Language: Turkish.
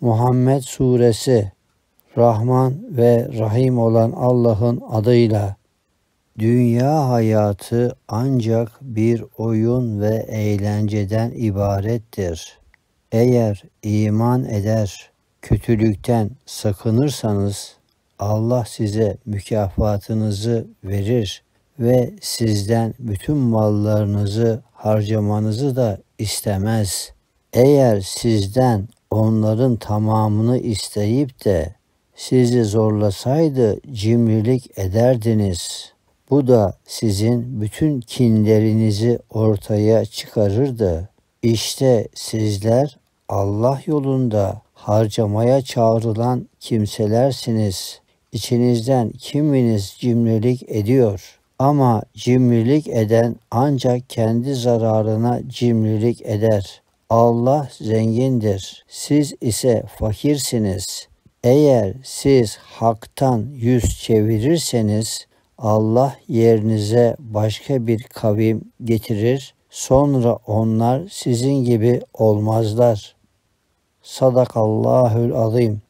Muhammed Suresi Rahman ve Rahim olan Allah'ın adıyla Dünya hayatı ancak bir oyun ve eğlenceden ibarettir. Eğer iman eder, kötülükten sakınırsanız Allah size mükafatınızı verir ve sizden bütün mallarınızı harcamanızı da istemez. Eğer sizden onların tamamını isteyip de sizi zorlasaydı cimrilik ederdiniz. Bu da sizin bütün kinlerinizi ortaya çıkarırdı. İşte sizler Allah yolunda harcamaya çağrılan kimselersiniz. İçinizden kiminiz cimrilik ediyor. Ama cimrilik eden ancak kendi zararına cimrilik eder. Allah zengindir. Siz ise fakirsiniz. Eğer siz haktan yüz çevirirseniz Allah yerinize başka bir kavim getirir. Sonra onlar sizin gibi olmazlar. Sadakallahül azim.